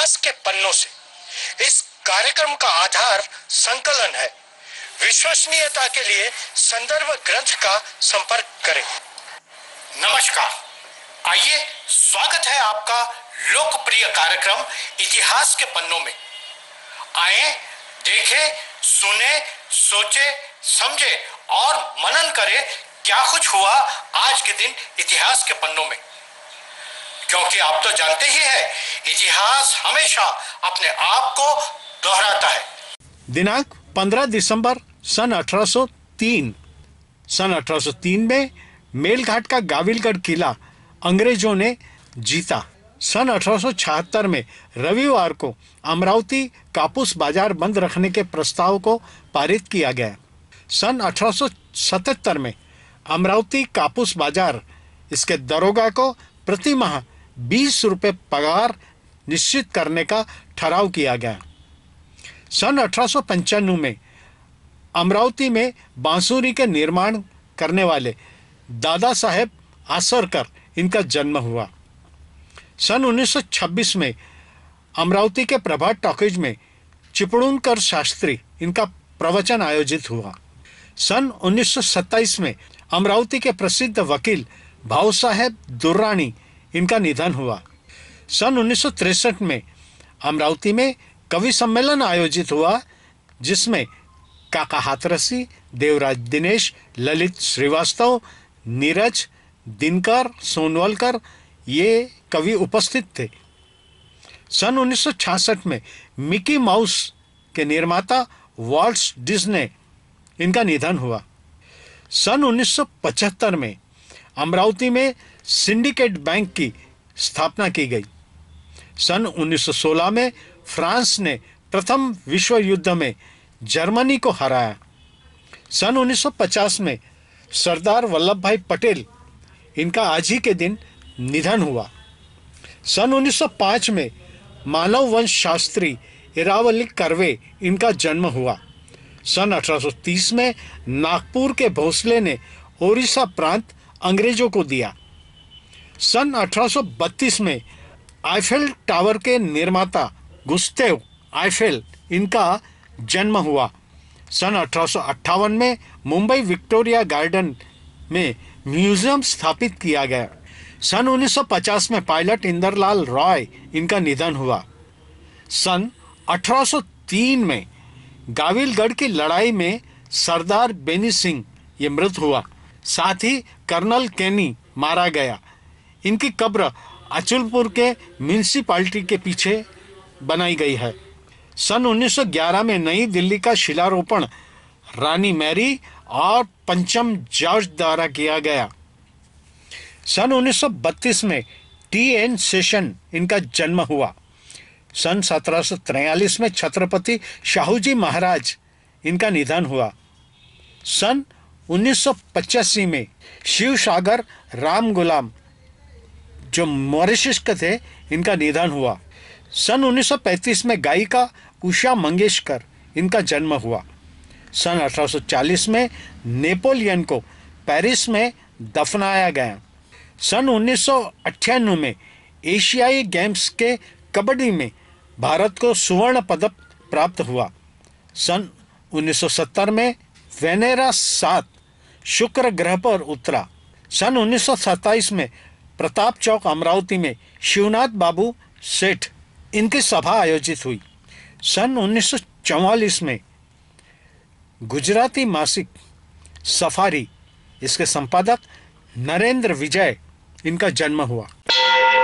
इतिहास के पन्नों से इस कार्यक्रम का आधार संकलन है विश्वसनीयता के लिए संदर्भ ग्रंथ का संपर्क करें नमस्कार आइए स्वागत है आपका लोकप्रिय कार्यक्रम इतिहास के पन्नों में आए देखें सुने सोचे समझे और मनन करें क्या कुछ हुआ आज के दिन इतिहास के पन्नों में क्योंकि आप तो जानते ही हैं इतिहास हमेशा अपने आप को दोहराता है दिनांक 15 दिसंबर सन 1803 सन 1803 में मेलघाट का गाविलगढ़ किला अंग्रेजों ने जीता सन 1876 में रविवार को अमरावती कापूस बाजार बंद रखने के प्रस्ताव को पारित किया गया सन 1877 में अमरावती कापूस बाजार इसके दरोगा को प्रति माह बीस रुपये पगार निश्चित करने का ठहराव किया गया सन अठारह में अमरावती में बांसुरी के निर्माण करने वाले दादा साहेब आसरकर इनका जन्म हुआ सन 1926 में अमरावती के प्रभात टॉकेज में चिपड़ूनकर शास्त्री इनका प्रवचन आयोजित हुआ सन 1927 में अमरावती के प्रसिद्ध वकील भाव साहेब दुर्रानी इनका निधन हुआ सन उन्नीस में अमरावती में कवि सम्मेलन आयोजित हुआ जिसमें काका हाथरसी देवराज दिनेश ललित श्रीवास्तव नीरज दिनकर सोनवलकर ये कवि उपस्थित थे सन 1966 में मिकी माउस के निर्माता वॉल्ट्स डिज्ने इनका निधन हुआ सन 1975 में अमरावती में सिंडिकेट बैंक की स्थापना की गई सन 1916 में फ्रांस ने प्रथम विश्व युद्ध में जर्मनी को हराया सन 1950 में सरदार वल्लभ भाई पटेल इनका आज ही के दिन निधन हुआ सन 1905 में मानव वंश शास्त्री इरावली करवे इनका जन्म हुआ सन 1830 में नागपुर के भोसले ने ओडिशा प्रांत अंग्रेजों को दिया सन 1832 में आइफेल टावर के निर्माता गुस्तेव आइफेल इनका जन्म हुआ सन अठारह में मुंबई विक्टोरिया गार्डन में म्यूजियम स्थापित किया गया सन 1950 में पायलट इंदरलाल रॉय इनका निधन हुआ सन 1803 में गाविलगढ़ की लड़ाई में सरदार बेनी सिंह ये मृत हुआ साथ ही कर्नल केनी मारा गया इनकी कब्र अचुलपुर के म्यूनसिपाल्टी के पीछे बनाई गई है सन 1911 में नई दिल्ली का शिलारोपण रानी मैरी और पंचम जॉर्ज द्वारा किया गया सन 1932 में टी एन सेशन इनका जन्म हुआ सन सत्रह में छत्रपति शाहूजी महाराज इनका निधन हुआ सन उन्नीस में शिव सागर राम गुलाम जो मॉरिशस के थे इनका निधन हुआ सन 1935 में गायिका उषा मंगेशकर इनका जन्म हुआ सन 1840 में नेपोलियन को पेरिस में दफनाया गया सन उन्नीस में एशियाई गेम्स के कबड्डी में भारत को सुवर्ण पदक प्राप्त हुआ सन 1970 में वेनेरा सात शुक्र ग्रह पर उतरा सन 1927 में प्रताप चौक अमरावती में शिवनाथ बाबू सेठ इनकी सभा आयोजित हुई सन 1944 में गुजराती मासिक सफारी इसके संपादक नरेंद्र विजय इनका जन्म हुआ